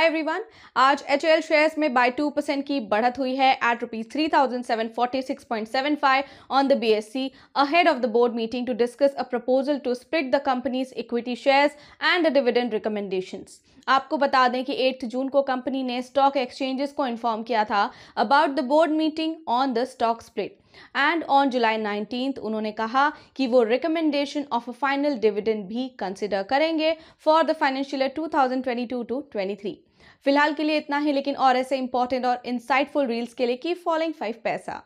हाय everyone आज H shares में by two percent की बढ़त हुई है at rupees three thousand seven forty six point seven five on the B S E ahead of the board meeting to discuss a proposal to split the company's equity shares and the dividend recommendations आपको बता दें कि 8 जून को company ने stock exchanges को inform किया था about the board meeting on the stock split and on July nineteen उन्होंने कहा कि वो recommendation of a final dividend भी कंसिडर करेंगे for the financial year 2022 two three फिलहाल के लिए इतना ही लेकिन और ऐसे इंपॉर्टेंट और इंसाइटफुल रील्स के लिए की फॉलोइंग फाइव पैसा